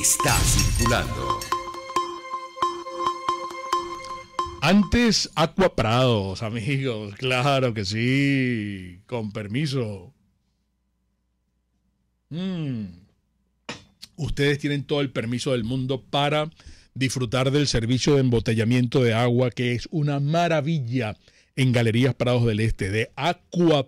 está circulando. Antes Prados, amigos, claro que sí, con permiso. Mm. Ustedes tienen todo el permiso del mundo para disfrutar del servicio de embotellamiento de agua, que es una maravilla en Galerías Prados del Este, de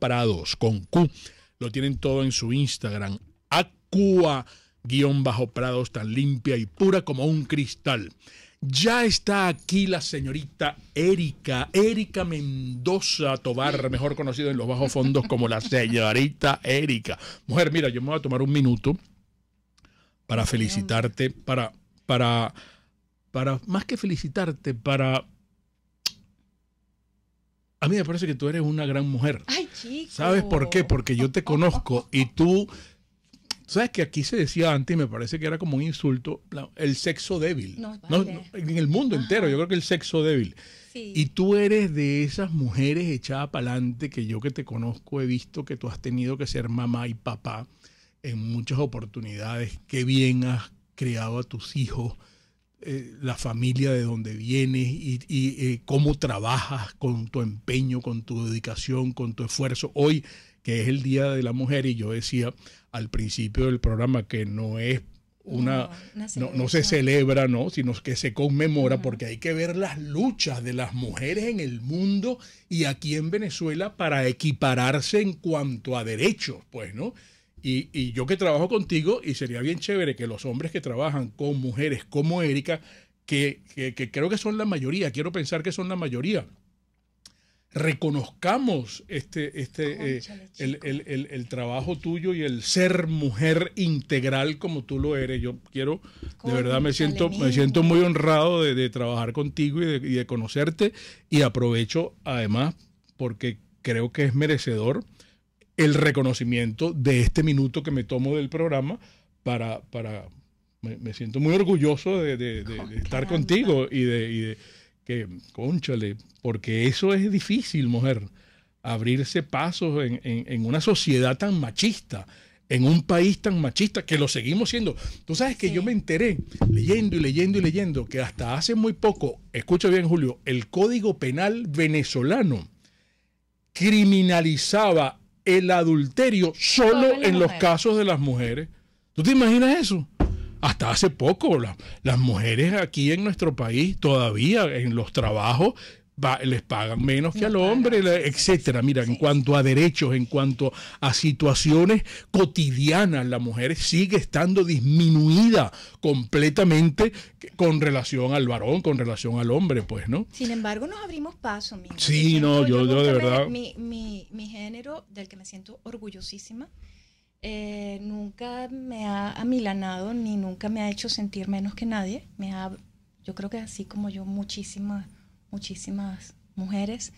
Prados con Q. Lo tienen todo en su Instagram, Aqua guión bajo prados tan limpia y pura como un cristal. Ya está aquí la señorita Erika, Erika Mendoza Tobar, mejor conocida en los bajos fondos como la señorita Erika. Mujer, mira, yo me voy a tomar un minuto para felicitarte, para, para, para, más que felicitarte, para... A mí me parece que tú eres una gran mujer. Ay, ¿Sabes por qué? Porque yo te conozco y tú ¿Sabes que aquí se decía antes, y me parece que era como un insulto, el sexo débil? No, en el mundo entero, yo creo que el sexo débil. Y tú eres de esas mujeres echadas para adelante que yo que te conozco he visto que tú has tenido que ser mamá y papá en muchas oportunidades. Qué bien has criado a tus hijos, eh, la familia de donde vienes y, eh, cómo trabajas con tu empeño, con tu dedicación, con tu esfuerzo. Hoy, que es el Día de la Mujer, y yo decía, al principio del programa, que no es una, no, se celebra, ¿no? sino que se conmemora, porque hay que ver las luchas de las mujeres en el mundo y aquí en Venezuela para equipararse en cuanto a derechos, pues, ¿no? Y, yo que trabajo contigo, y sería bien chévere que los hombres que trabajan con mujeres como Erika, que creo que son la mayoría, quiero pensar que son la mayoría, reconozcamos este, este, eh, el, el, el, trabajo tuyo y el ser mujer integral como tú lo eres. Yo quiero, de verdad me siento, me siento muy honrado de, trabajar contigo y de, conocerte y aprovecho además porque creo que es merecedor el reconocimiento de este minuto que me tomo del programa para... para me, siento muy orgulloso de, estar contigo y de que, conchale, porque eso es difícil, mujer, abrirse pasos en, una sociedad tan machista, en un país tan machista, que lo seguimos siendo. Tú sabes que yo me enteré leyendo y leyendo y leyendo que hasta hace muy poco, escucha bien Julio, el Código Penal venezolano criminalizaba el adulterio solo en los casos de las mujeres. ¿Tú te imaginas eso? hasta hace poco, las mujeres aquí en nuestro país todavía en los trabajos les pagan menos que al hombre, etcétera. Mira, en cuanto a derechos, en cuanto a situaciones cotidianas, la mujer sigue estando disminuida completamente con relación al varón, con relación al hombre, pues, ¿no? Sin embargo, nos abrimos paso. Sí, no, de verdad. Mi, mi, mi género del que me siento orgullosísima eh, nunca me ha amilanado ni nunca me ha hecho sentir menos que nadie. Me ha, yo creo que así como yo, muchísimas, muchísimas mujeres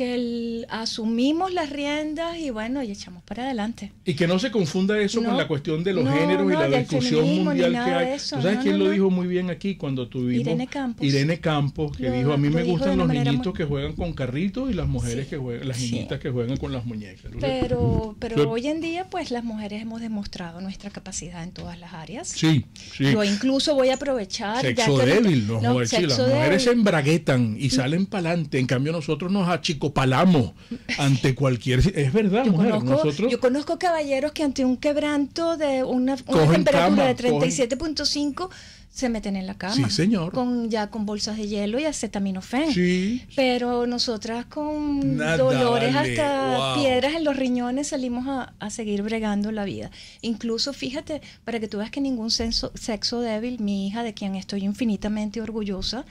que asumimos las riendas y bueno, y echamos para adelante. Y que no se confunda eso con la cuestión de los géneros y la discusión mundial que hay. ¿Tú ¿Sabes quién lo dijo muy bien aquí cuando tuvimos Irene Campos? Irene Campos que dijo, a mí me gustan los niñitos que juegan con carritos y las mujeres que juegan, las niñitas que juegan con las muñecas. Pero, pero hoy en día, pues las mujeres hemos demostrado nuestra capacidad en todas las áreas. Sí, sí. Yo incluso voy a aprovechar... Sexo débil, los, las mujeres se embraguetan y mm. salen para adelante, en cambio nosotros nos achicamos palamo ante cualquier. Es verdad, yo mujer. Conozco, nosotros, yo conozco caballeros que ante un quebranto de una, temperatura de 37.5 se meten en la cama. Sí, señor. Con, ya con bolsas de hielo y acetaminofén. Sí. Pero nosotras con dolores hasta piedras en los riñones salimos a, seguir bregando la vida. Incluso, fíjate, para que tú veas que ningún sexo débil, mi hija, de quien estoy infinitamente orgullosa,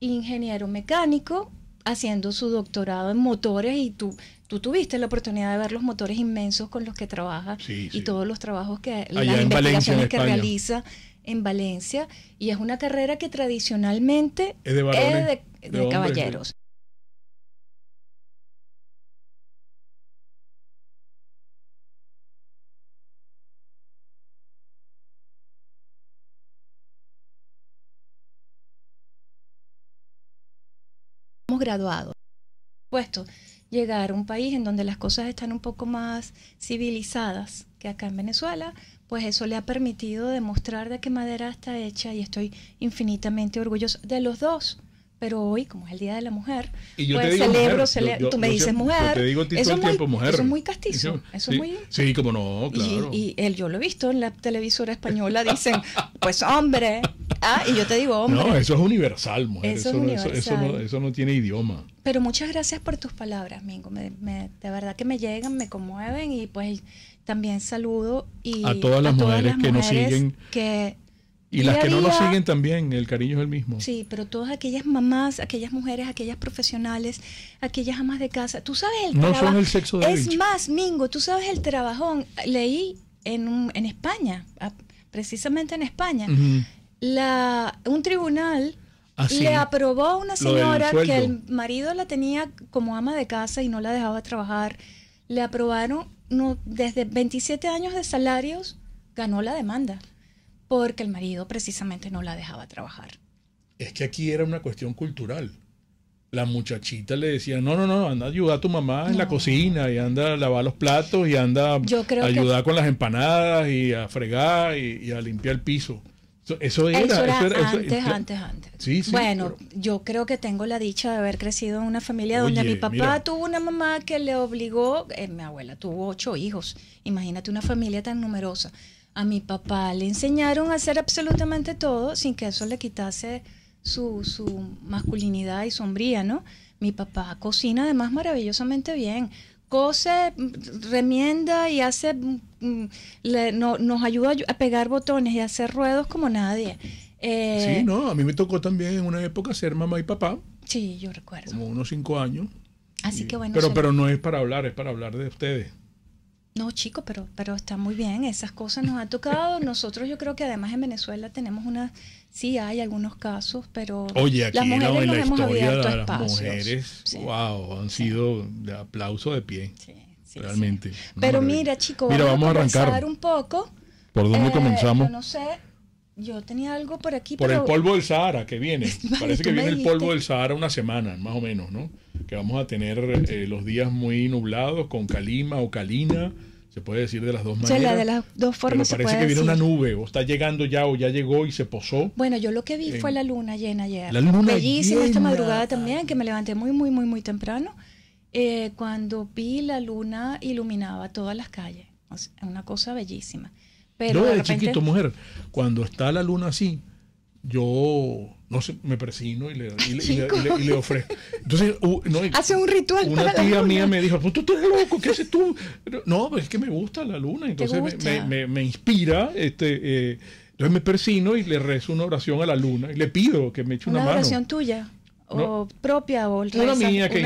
ingeniero mecánico, haciendo su doctorado en motores y tú, tú tuviste la oportunidad de ver los motores inmensos con los que trabaja y todos los trabajos que, las investigaciones que realiza en Valencia. Y es una carrera que tradicionalmente es de caballeros. Por Puesto llegar a un país en donde las cosas están un poco más civilizadas que acá en Venezuela, pues eso le ha permitido demostrar de qué madera está hecha y estoy infinitamente orgulloso de los dos, pero hoy, como es el Día de la Mujer, pues te celebro, tú me dices mujer. Te digo eso es muy, tiempo, mujer. Eso es muy castizo. Eso, es muy... Sí, como no, claro. Y, y, yo lo he visto en la televisora española, dicen, pues hombre. Ah, y yo te digo hombre. No, eso es universal, mujer. Eso, es universal. No, eso, no, tiene idioma. Pero muchas gracias por tus palabras, Mingo. Me, de verdad que me llegan, me conmueven y pues también saludo y a todas las, mujeres, que nos siguen. Que y las que no lo siguen también, el cariño es el mismo. Sí, pero todas aquellas mamás, aquellas mujeres, aquellas profesionales, aquellas amas de casa, tú sabes el No son el sexo de Es más, Mingo, tú sabes el trabajón. Leí en, en España, precisamente en España, la, un tribunal ah, Le aprobó a una señora que el marido la tenía como ama de casa y no la dejaba trabajar. Le aprobaron no, desde 27 años de salarios, ganó la demanda porque el marido precisamente no la dejaba trabajar. Es que aquí era una cuestión cultural. La muchachita le decía, no, no, no, anda a ayudar a tu mamá en la cocina y anda a lavar los platos y anda a ayudar con las empanadas y a fregar y, a limpiar el piso. Eso era, antes, antes, antes. bueno, yo creo que tengo la dicha de haber crecido en una familia donde mi papá tuvo una mamá que le obligó, eh, mi abuela tuvo ocho hijos, imagínate una familia tan numerosa, a mi papá le enseñaron a hacer absolutamente todo sin que eso le quitase su, masculinidad y sombría, ¿no? Mi papá cocina además maravillosamente bien, cose, mm, remienda y hace, mm, mm, le, no, nos ayuda a pegar botones y a hacer ruedos como nadie. Eh, sí, no, a mí me tocó también en una época ser mamá y papá. Sí, yo recuerdo. Como unos cinco años. Así que bueno. Pero, pero no es para hablar, es para hablar de ustedes. No, chico, pero, pero está muy bien, esas cosas nos han tocado. Nosotros yo creo que además en Venezuela tenemos una, sí hay algunos casos, pero Oye, aquí las mujeres la historia de las mujeres, wow, han sido de aplauso de pie. realmente. Pero mira, chico, vamos, a arrancar un poco. ¿Por dónde eh, comenzamos? no sé, yo tenía algo por aquí. Por el polvo del Sahara que viene. Parece que viene el polvo del Sahara una semana, más o menos, ¿no? Que vamos a tener eh, los días muy nublados con calima o calina se puede decir de las dos maneras. O sea, de las dos formas. parece que viene una nube, o está llegando ya, o ya llegó y se posó. Bueno, yo lo que vi fue la luna llena ayer. La luna Bellísima esta madrugada también, que me levanté muy, muy, muy, muy temprano. Eh, cuando vi la luna iluminaba todas las calles. Es una cosa bellísima. Pero yo de, chiquito, mujer, cuando está la luna así, yo no sé, me persino y le, y le, ofrezco. Entonces, hace un ritual. Una tía mía me dijo, pues tú estás loco, ¿qué haces tú? No, pues es que me gusta la luna, entonces me, me, me, inspira, este, eh, entonces me persino y le rezo una oración a la luna y le pido que me eche una, una mano. Una oración tuya o propia o la mía que,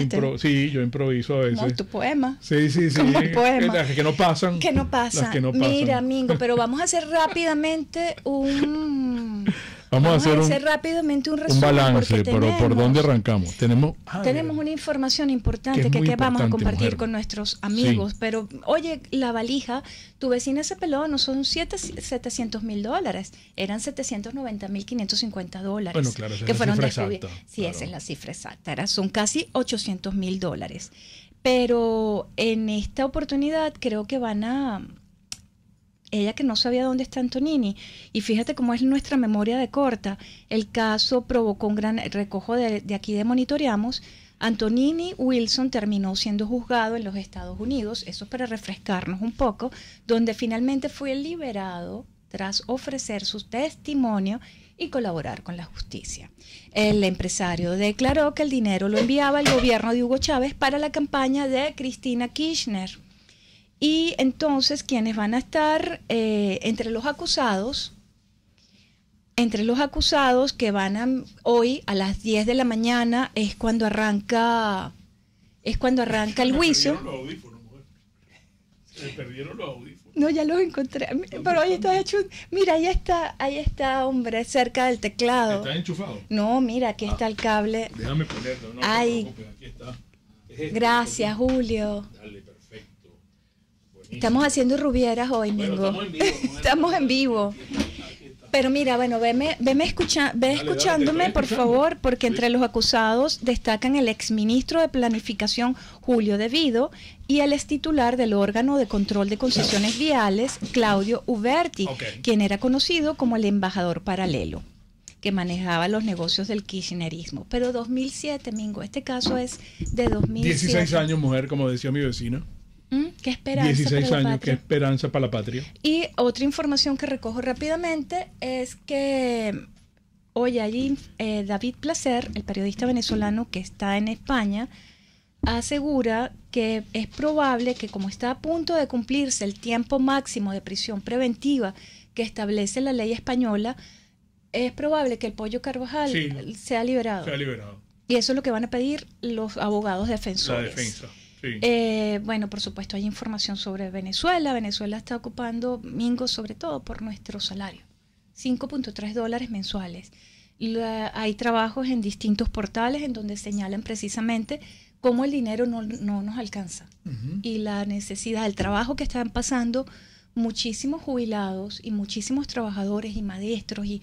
improviso. sí yo improviso a veces tu poema sí sí sí poema. que no pasan que no pasan, no pasan. mira Mingo pero vamos a hacer rápidamente un Vamos, a hacer, rápidamente un resumen. Un balance, pero ¿por dónde arrancamos? Tenemos, una información importante que, vamos a compartir con nuestros amigos. Pero, oye, la valija, tu vecina se peló, no son 700 mil dólares, eran 790 mil 550 dólares. Bueno, claro, que es la cifra exacta, Sí, esa es la cifra exacta. son casi 800 mil dólares. Pero en esta oportunidad creo que van a ella que no sabía dónde está Antonini. Y fíjate cómo es nuestra memoria de corta. El caso provocó un gran recojo de, aquí de monitoreamos. Antonini Wilson terminó siendo juzgado en los Estados Unidos, eso para refrescarnos un poco, donde finalmente fue liberado tras ofrecer su testimonio y colaborar con la justicia. El empresario declaró que el dinero lo enviaba el gobierno de Hugo Chávez para la campaña de Cristina Kirchner. Y entonces quienes van a estar eh, entre los acusados, entre los acusados que van a, hoy a las 10 de la mañana es cuando arranca es cuando arranca el juicio. Se perdieron los audífonos. No, ya los encontré. Pero ahí está hecho. Mira, ahí está, ahí está, hombre, cerca del teclado. ¿Está enchufado? No, mira, aquí está ah. el cable. Déjame ponerlo, no, Ay. Este, Gracias, Julio. Dale. Estamos haciendo rubieras hoy, Mingo. estamos en vivo. Pero mira, bueno, veme, veme ve escuchándome, por favor, porque entre los acusados destacan el exministro de Planificación Julio Devido y el ex titular del órgano de control de concesiones viales, Claudio Uberti, quien era conocido como el embajador paralelo que manejaba los negocios del kirchnerismo. Pero 2007, Mingo, este caso es de 2007. 16 años, mujer, como decía mi vecina. Mm, ¿Qué esperanza? 16 años, qué esperanza para la patria. Y otra información que recojo rápidamente es que hoy allí eh, David Placer, el periodista venezolano que está en España, asegura que es probable que como está a punto de cumplirse el tiempo máximo de prisión preventiva que establece la ley española, es probable que el pollo Carvajal sea liberado. Y eso es lo que van a pedir los abogados defensores. Eh, bueno, por supuesto, hay información sobre Venezuela. Venezuela está ocupando Mingos sobre todo por nuestro salario. 5.3 dólares mensuales. hay trabajos en distintos portales en donde señalan precisamente cómo el dinero no, no nos alcanza y la necesidad, del trabajo que están pasando muchísimos jubilados y muchísimos trabajadores y maestros y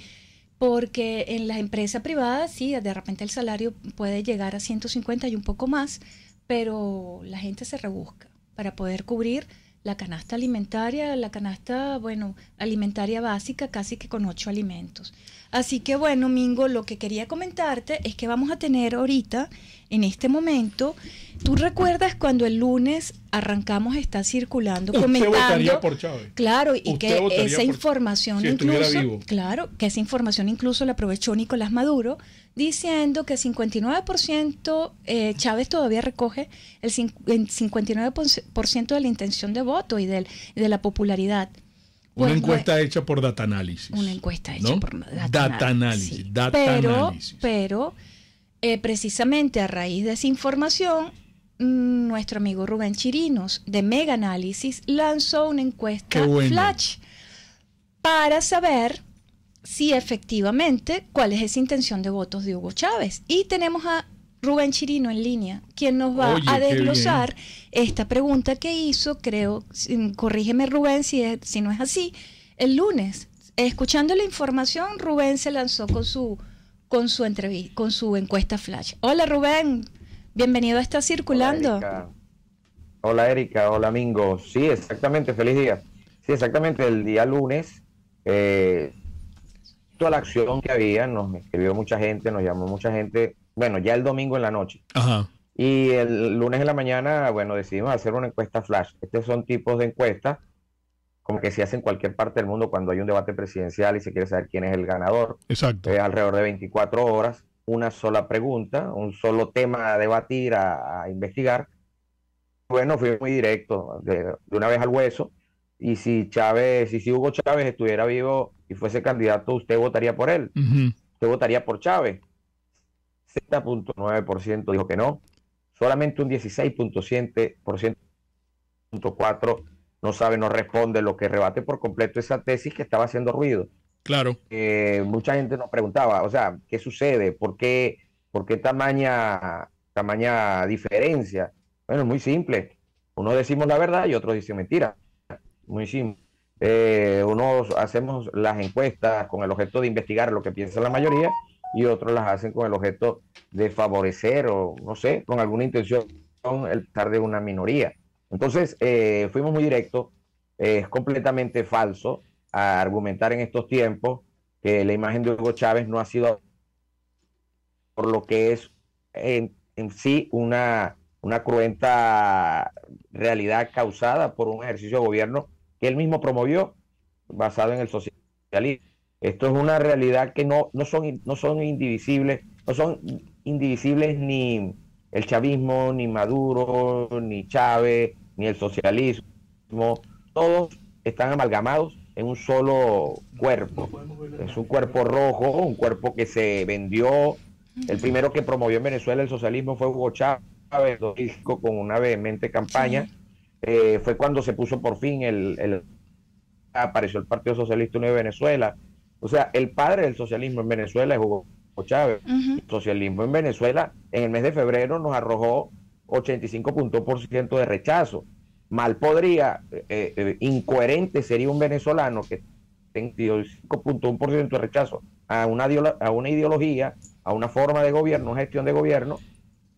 porque en la empresa privada sí, de repente el salario puede llegar a 150 y un poco más, pero la gente se rebusca para poder cubrir la canasta alimentaria, la canasta, bueno, alimentaria básica, casi que con ocho alimentos. Así que bueno, Mingo, lo que quería comentarte es que vamos a tener ahorita, en este momento, tú recuerdas cuando el lunes arrancamos está circulando comentando, por Chávez. Claro, y que esa información incluso, claro, que esa información incluso la aprovechó Nicolás Maduro diciendo que 59% eh, Chávez todavía recoge el, 59% de la intención de voto y de la popularidad. una pues, encuesta hecha por Data Analysis. Una encuesta hecha por Data, Analysis. Data pero, pero eh, precisamente a raíz de esa información, mm, nuestro amigo Rubén Chirinos de Mega Análisis lanzó una encuesta Flash para saber si efectivamente cuál es esa intención de votos de Hugo Chávez. Y tenemos a Rubén Chirino en línea, quien nos va a desglosar esta pregunta que hizo, creo, corrígeme Rubén si, si no es así, el lunes. Escuchando la información, Rubén se lanzó con su, con su, entrevista, con su encuesta flash. Hola Rubén, bienvenido a Está Circulando. Hola Erika. hola Erika, Mingo. Sí, exactamente, feliz día. Sí, exactamente, el día lunes eh, a la acción que había, nos escribió mucha gente, nos llamó mucha gente, bueno, ya el domingo en la noche. Y el lunes en la mañana, bueno, decidimos hacer una encuesta flash. Estos son tipos de encuestas como que se hacen en cualquier parte del mundo cuando hay un debate presidencial y se quiere saber quién es el ganador. Exacto. alrededor de 24 horas, una sola pregunta, un solo tema a debatir, a, investigar. Bueno, fui muy directo, de, una vez al hueso. Y si Chávez, y si Hugo Chávez estuviera vivo, si fuese candidato, usted votaría por él. se votaría por Chávez. 60.9% dijo que no. Solamente un 16.7% no sabe, no responde, lo que rebate por completo esa tesis que estaba haciendo ruido. Claro. Eh, mucha gente nos preguntaba, o sea, ¿qué sucede? ¿Por qué, por qué tamaña, tamaña diferencia? Bueno, es muy simple. Uno decimos la verdad y otro dice mentira. Muy simple. Eh, unos hacemos las encuestas con el objeto de investigar lo que piensa la mayoría y otros las hacen con el objeto de favorecer o, no sé, con alguna intención el estar de una minoría. Entonces, eh, fuimos muy directos, es completamente falso argumentar en estos tiempos que la imagen de Hugo Chávez no ha sido por lo que es en, sí una, una cruenta realidad causada por un ejercicio de gobierno él mismo promovió, basado en el socialismo. Esto es una realidad que no, no, son, no son indivisibles, no son indivisibles ni el chavismo, ni Maduro, ni Chávez, ni el socialismo. Todos están amalgamados en un solo cuerpo. Es un cuerpo rojo, un cuerpo que se vendió. El primero que promovió en Venezuela el socialismo fue Hugo Chávez, con una vehemente campaña eh, fue cuando se puso por fin el, apareció el Partido Socialista Unido de Venezuela. O sea, el padre del socialismo en Venezuela es Hugo Chávez. El socialismo en Venezuela en el mes de febrero nos arrojó 85.1% de rechazo. Mal podría, eh, eh, incoherente sería un venezolano que tenga 5.1% de rechazo a una, a una ideología, a una forma de gobierno, una gestión de gobierno,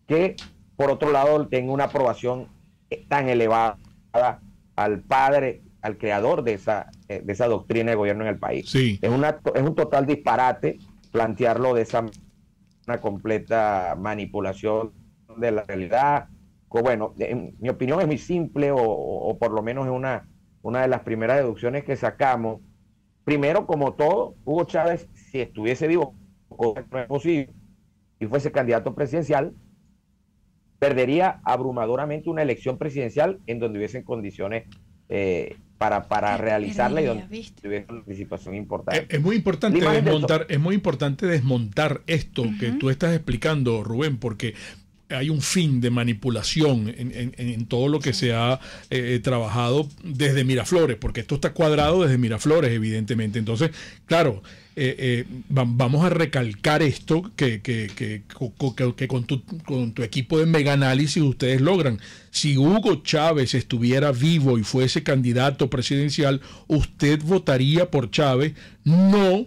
que por otro lado tenga una aprobación tan elevada al padre, al creador de esa, eh, de esa doctrina de gobierno en el país. Sí. Es, es un total disparate plantearlo de esa una completa manipulación de la realidad. Bueno, en mi opinión es muy simple o, por lo menos es una, una de las primeras deducciones que sacamos. Primero, como todo, Hugo Chávez, si estuviese vivo, no es posible, y fuese candidato presidencial, perdería abrumadoramente una elección presidencial en donde hubiesen condiciones eh, para, para realizarla y donde hubiese una participación importante. Es, muy importante desmontar, es muy importante desmontar esto que tú estás explicando, Rubén, porque hay un fin de manipulación en, todo lo que se ha eh, eh, trabajado desde Miraflores, porque esto está cuadrado desde Miraflores, evidentemente. Entonces, claro, eh, vamos a recalcar esto que, que, con, tu, equipo de mega análisis ustedes logran. Si Hugo Chávez estuviera vivo y fuese candidato presidencial, usted votaría por Chávez, no.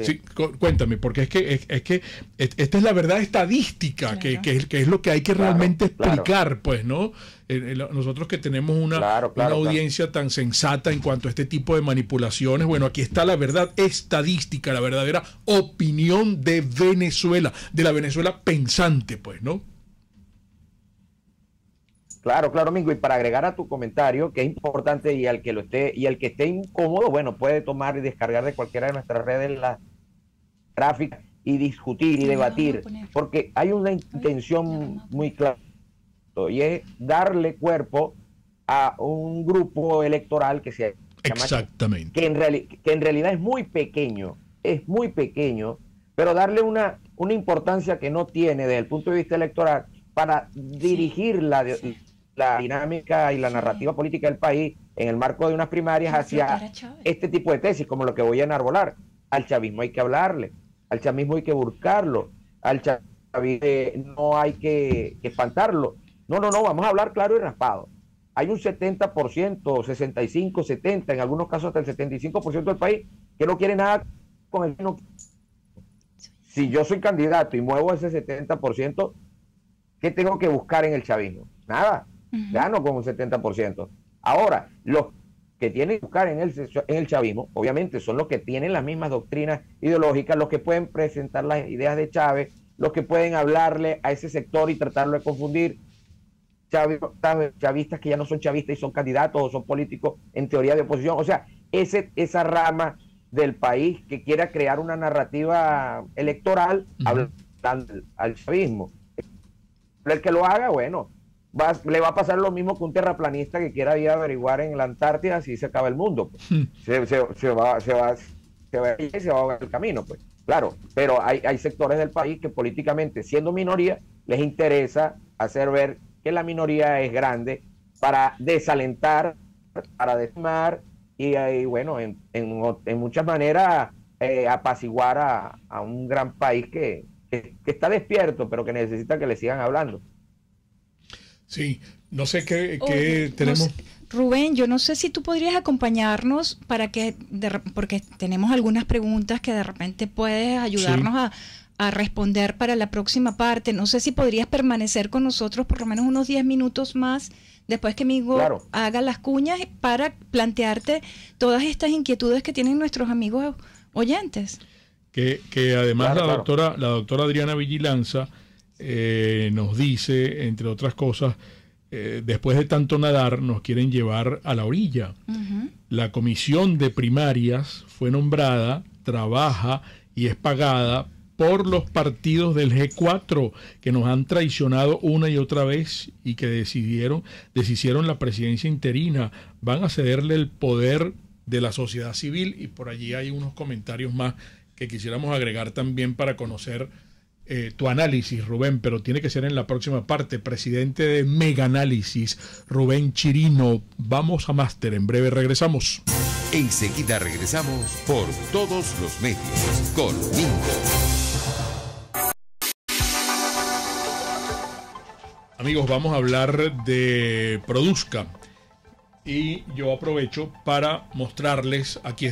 Sí, cuéntame, porque es que, es, que esta es la verdad estadística, que, es, lo que hay que realmente explicar, pues, ¿no? Eh, eh, nosotros que tenemos una audiencia tan sensata en cuanto a este tipo de manipulaciones, bueno, aquí está la verdad estadística, la verdadera opinión de Venezuela, de la Venezuela pensante, pues, ¿no? Claro, claro, Mingo. Y para agregar a tu comentario, que es importante y al que lo esté, y al que esté incómodo, bueno, puede tomar y descargar de cualquiera de nuestras redes la gráfica y discutir y debatir. Porque hay una intención muy clara y es darle cuerpo a un grupo electoral que se Exactamente. Que en, que en realidad es muy pequeño, es muy pequeño, pero darle una, una importancia que no tiene desde el punto de vista electoral para dirigirla la dinámica y la narrativa política del país en el marco de unas primarias hacia este tipo de tesis, como lo que voy a enarbolar. Al chavismo hay que hablarle, al chavismo hay que buscarlo, al chavismo eh, no hay que, espantarlo. No, no, no, vamos a hablar claro y raspado. Hay un 70%, 65, 70, en algunos casos hasta el 75% del país que no quiere nada con el... Si yo soy candidato y muevo ese 70%, ¿qué tengo que buscar en el chavismo? Nada, gano con un 70%. Ahora, los que tienen que buscar en el, en el chavismo, obviamente son los que tienen las mismas doctrinas ideológicas, los que pueden presentar las ideas de Chávez, los que pueden hablarle a ese sector y tratarlo de confundir. Chavistas, que ya no son chavistas y son candidatos o son políticos en teoría de oposición. O sea, ese, esa rama del país que quiera crear una narrativa electoral hablando al, al chavismo. El que lo haga, bueno, le va a pasar lo mismo que un terraplanista que quiera ir a averiguar en la Antártida si se acaba el mundo. Pues. Hmm. Se, va, se va, se va a ahogar el camino, pues. Claro, pero hay, hay sectores del país que políticamente, siendo minoría, les interesa hacer ver que la minoría es grande para desalentar, para desmar eh, y, bueno, en, en, muchas maneras eh, apaciguar a, un gran país que está despierto, pero que necesita que le sigan hablando. Sí, no sé qué, tenemos. Rubén, yo no sé si tú podrías acompañarnos para que, porque tenemos algunas preguntas que de repente puedes ayudarnos a, responder para la próxima parte. No sé si podrías permanecer con nosotros por lo menos unos 10 minutos más después que mi hijo haga las cuñas para plantearte todas estas inquietudes que tienen nuestros amigos oyentes. Que, que además la, Doctora, la doctora Adriana Vigilanza eh, nos dice, entre otras cosas, eh, después de tanto nadar nos quieren llevar a la orilla. La comisión de primarias fue nombrada, trabaja y es pagada por los partidos del G4 que nos han traicionado una y otra vez y que decidieron, deshicieron la presidencia interina, van a cederle el poder de la sociedad civil y por allí hay unos comentarios más que quisiéramos agregar también para conocer eh, tu análisis, Rubén, pero tiene que ser en la próxima parte. Presidente de Mega Análisis, Rubén Chirino. Vamos a máster, en breve regresamos. Enseguida regresamos por todos los medios con Mingo. Amigos, vamos a hablar de Produzca. Y yo aprovecho para mostrarles, aquí está.